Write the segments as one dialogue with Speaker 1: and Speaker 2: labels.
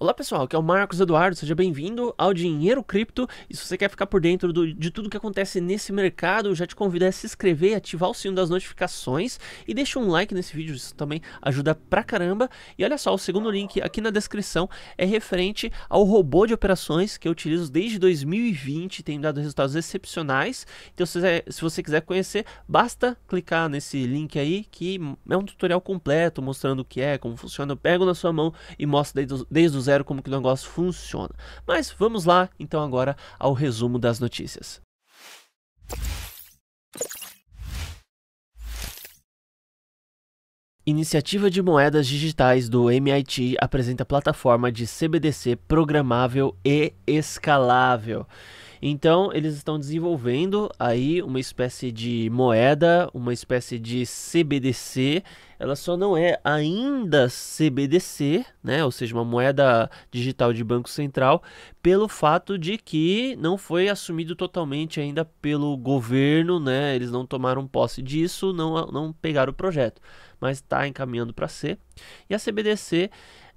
Speaker 1: Olá pessoal, aqui é o Marcos Eduardo, seja bem-vindo ao Dinheiro Cripto. E se você quer ficar por dentro do, de tudo que acontece nesse mercado, já te convido a se inscrever, ativar o sino das notificações e deixa um like nesse vídeo, isso também ajuda pra caramba. E olha só, o segundo link aqui na descrição é referente ao robô de operações que eu utilizo desde 2020, tem dado resultados excepcionais. Então se você, se você quiser conhecer, basta clicar nesse link aí que é um tutorial completo mostrando o que é, como funciona. Eu pego na sua mão e mostro desde os zero como que o negócio funciona. Mas vamos lá então agora ao resumo das notícias. Iniciativa de moedas digitais do MIT apresenta plataforma de CBDC programável e escalável. Então eles estão desenvolvendo aí uma espécie de moeda, uma espécie de CBDC. Ela só não é ainda CBDC, né? Ou seja, uma moeda digital de banco central, pelo fato de que não foi assumido totalmente ainda pelo governo, né? Eles não tomaram posse disso, não, não pegaram o projeto, mas está encaminhando para ser. E a CBDC,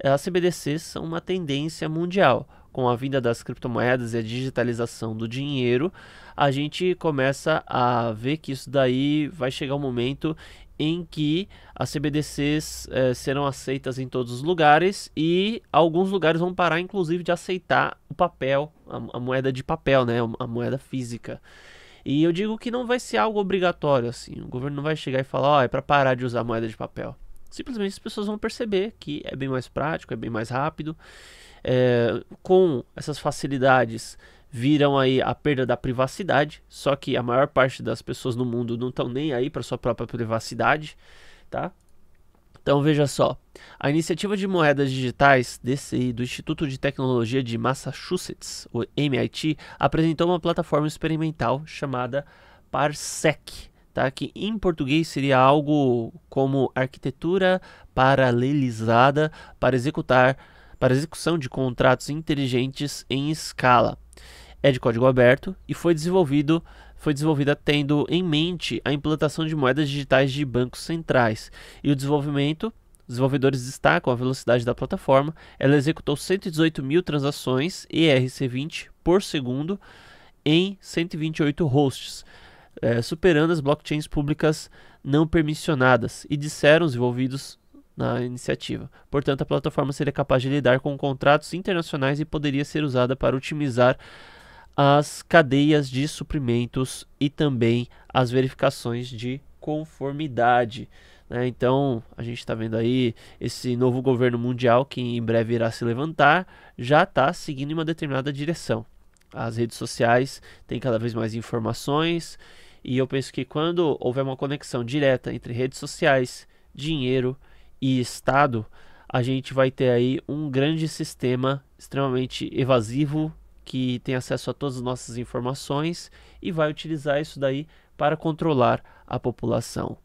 Speaker 1: as CBDCs são uma tendência mundial com a vinda das criptomoedas e a digitalização do dinheiro, a gente começa a ver que isso daí vai chegar um momento em que as CBDCs eh, serão aceitas em todos os lugares e alguns lugares vão parar, inclusive, de aceitar o papel, a, a moeda de papel, né, a moeda física. E eu digo que não vai ser algo obrigatório assim. O governo não vai chegar e falar, ó, oh, é para parar de usar moeda de papel simplesmente as pessoas vão perceber que é bem mais prático, é bem mais rápido. É, com essas facilidades viram aí a perda da privacidade, só que a maior parte das pessoas no mundo não estão nem aí para sua própria privacidade, tá? Então veja só, a iniciativa de moedas digitais desse, do Instituto de Tecnologia de Massachusetts, o MIT, apresentou uma plataforma experimental chamada Parsec, tá? que em português seria algo como arquitetura paralelizada para executar para execução de contratos inteligentes em escala. É de código aberto e foi desenvolvido foi desenvolvida tendo em mente a implantação de moedas digitais de bancos centrais e o desenvolvimento desenvolvedores destacam a velocidade da plataforma. Ela executou 118 mil transações ERC20 por segundo em 128 hosts, é, superando as blockchains públicas não permissionadas, e disseram os envolvidos na iniciativa. Portanto, a plataforma seria capaz de lidar com contratos internacionais e poderia ser usada para otimizar as cadeias de suprimentos e também as verificações de conformidade. Né? Então, a gente está vendo aí esse novo governo mundial que em breve irá se levantar, já está seguindo em uma determinada direção. As redes sociais têm cada vez mais informações e eu penso que quando houver uma conexão direta entre redes sociais, dinheiro e Estado, a gente vai ter aí um grande sistema extremamente evasivo que tem acesso a todas as nossas informações e vai utilizar isso daí para controlar a população.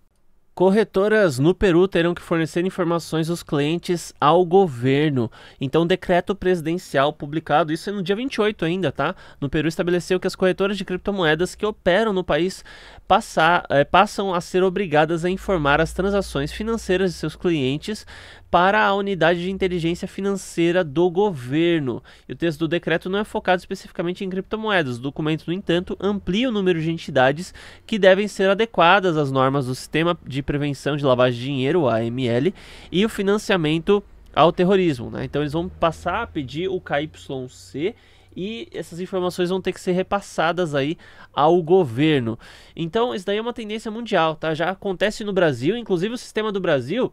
Speaker 1: Corretoras no Peru terão que fornecer informações dos clientes ao governo. Então, decreto presidencial publicado, isso é no dia 28 ainda, tá? No Peru estabeleceu que as corretoras de criptomoedas que operam no país passar, é, eh, passam a ser obrigadas a informar as transações financeiras de seus clientes para a unidade de inteligência financeira do governo. E o texto do decreto não é focado especificamente em criptomoedas. O documento, no entanto, amplia o número de entidades que devem ser adequadas às normas do Sistema de Prevenção de Lavagem de Dinheiro, AML, e o financiamento ao terrorismo. Né? Então eles vão passar a pedir o KYC e essas informações vão ter que ser repassadas aí ao governo. Então isso daí é uma tendência mundial, tá? Já acontece no Brasil, inclusive o sistema do Brasil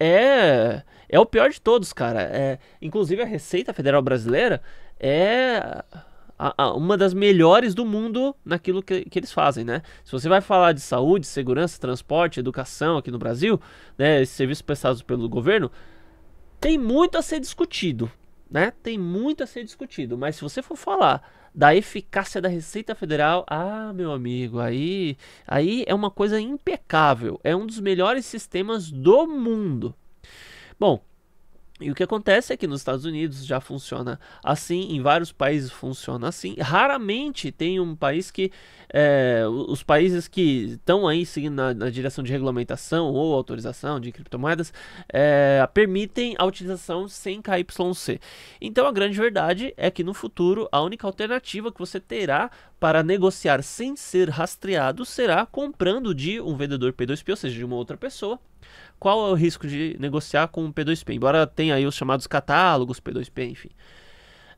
Speaker 1: é é o pior de todos, cara. É, inclusive a Receita Federal Brasileira é a, a, uma das melhores do mundo naquilo que, que, eles fazem, né? Se você vai falar de saúde, segurança, transporte, educação aqui no Brasil, né, serviços prestados pelo governo, tem muito a ser discutido, né, tem muito a ser discutido, mas se você for falar da eficácia da Receita Federal, ah, meu amigo, aí, aí é uma coisa impecável, é um dos melhores sistemas do mundo. Bom, e o que acontece é que nos Estados Unidos já funciona assim, em vários países funciona assim. Raramente tem um país que. É, os países que estão aí seguindo na, na, direção de regulamentação ou autorização de criptomoedas é, permitem a utilização sem KYC. Então a grande verdade é que no futuro a única alternativa que você terá para negociar sem ser rastreado será comprando de um vendedor P2P, ou seja, de uma outra pessoa qual é o risco de negociar com o P2P? Embora tenha aí os chamados catálogos P2P, enfim.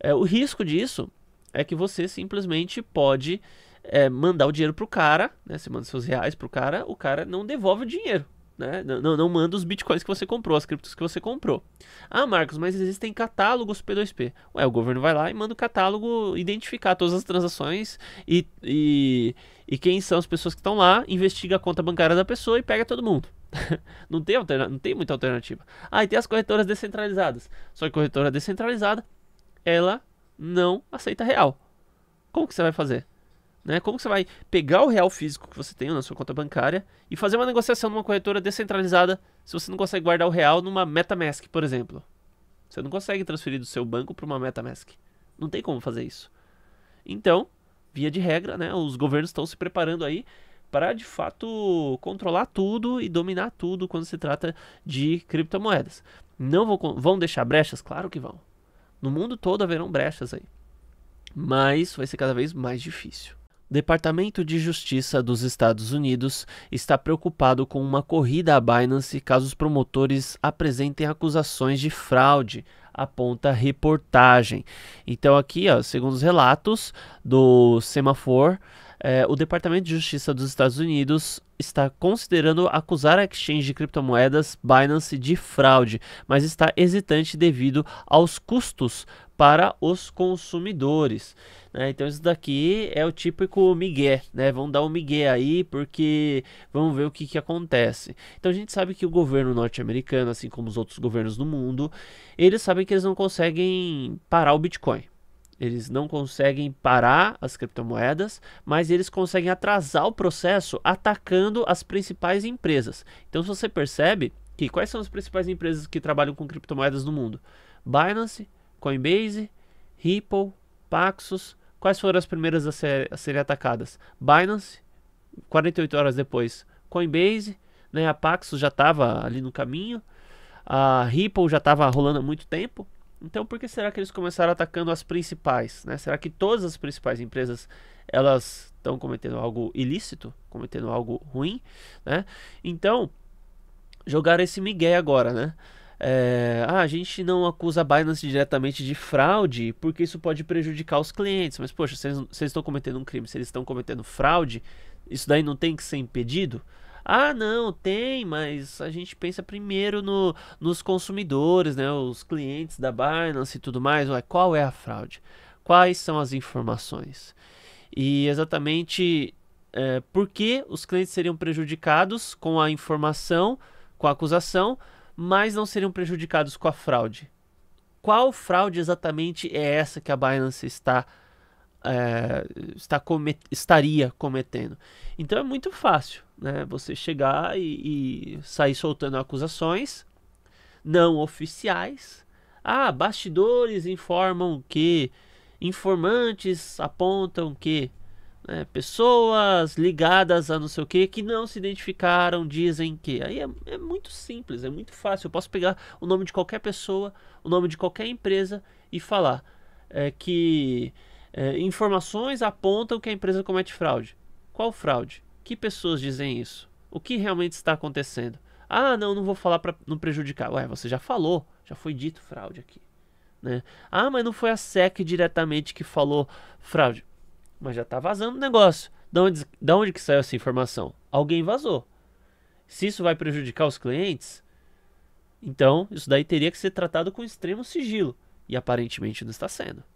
Speaker 1: É, o risco disso é que você simplesmente pode é, mandar o dinheiro pro cara, né? Você manda seus reais pro cara, o cara não devolve o dinheiro. Né? Não, não manda os bitcoins que você comprou, as criptos que você comprou. Ah, Marcos, mas existem catálogos P2P. Ué, o governo vai lá e manda o catálogo identificar todas as transações e, e, e quem são as pessoas que estão lá, investiga a conta bancária da pessoa e pega todo mundo. não, tem não tem muita alternativa. Ah, e tem as corretoras descentralizadas. Só que corretora descentralizada, ela não aceita real. Como que você vai fazer? Né? Como que você vai pegar o real físico que você tem na sua conta bancária e fazer uma negociação numa corretora descentralizada se você não consegue guardar o real numa MetaMask, por exemplo? Você não consegue transferir do seu banco para uma MetaMask. Não tem como fazer isso. Então, via de regra, né, os governos estão se preparando aí para de fato controlar tudo e dominar tudo quando se trata de criptomoedas. Não vão, vão deixar brechas? Claro que vão. No mundo todo haverão brechas aí. Mas vai ser cada vez mais difícil. O Departamento de Justiça dos Estados Unidos está preocupado com uma corrida à Binance caso os promotores apresentem acusações de fraude, aponta a reportagem. Então aqui, ó, segundo os relatos do Semafor, é, o Departamento de Justiça dos Estados Unidos está considerando acusar a exchange de criptomoedas Binance de fraude, mas está hesitante devido aos custos para os consumidores. Né? Então isso daqui é o típico migué, né? Vamos dar um migué aí porque vamos ver o que, que acontece. Então a gente sabe que o governo norte-americano, assim como os outros governos do mundo, eles sabem que eles não conseguem parar o Bitcoin. Eles não conseguem parar as criptomoedas, mas eles conseguem atrasar o processo atacando as principais empresas. Então, se você percebe que quais são as principais empresas que trabalham com criptomoedas no mundo? Binance, Coinbase, Ripple, Paxos. Quais foram as primeiras a, ser, a serem atacadas? Binance, 48 horas depois, Coinbase, né? A Paxos já estava ali no caminho. A Ripple já estava rolando há muito tempo. Então, por que será que eles começaram atacando as principais? Né? Será que todas as principais empresas elas estão cometendo algo ilícito, cometendo algo ruim? Né? Então, jogaram esse migué agora, né? É, ah, a gente não acusa a Binance diretamente de fraude porque isso pode prejudicar os clientes. Mas, poxa, se eles estão cometendo um crime, se eles estão cometendo fraude, isso daí não tem que ser impedido? Ah, não, tem, mas a gente pensa primeiro no, nos consumidores, né? Os clientes da Binance e tudo mais. Ué, qual é a fraude? Quais são as informações? E exatamente é, por que os clientes seriam prejudicados com a informação, com a acusação, mas não seriam prejudicados com a fraude? Qual fraude exatamente é essa que a Binance está é, está comet estaria cometendo. Então é muito fácil né, você chegar e, e sair soltando acusações não oficiais. Ah, bastidores informam que, informantes apontam que, né, pessoas ligadas a não sei o que que não se identificaram dizem que. Aí é, é, muito simples, é muito fácil. Eu posso pegar o nome de qualquer pessoa, o nome de qualquer empresa e falar é, que é, informações apontam que a empresa comete fraude. Qual fraude? Que pessoas dizem isso? O que realmente está acontecendo? Ah, não, não vou falar para não prejudicar. Ué, você já falou, já foi dito fraude aqui. Né? Ah, mas não foi a SEC diretamente que falou fraude. Mas já está vazando o negócio. Da onde, da onde que saiu essa informação? Alguém vazou. Se isso vai prejudicar os clientes, então isso daí teria que ser tratado com extremo sigilo. E aparentemente não está sendo.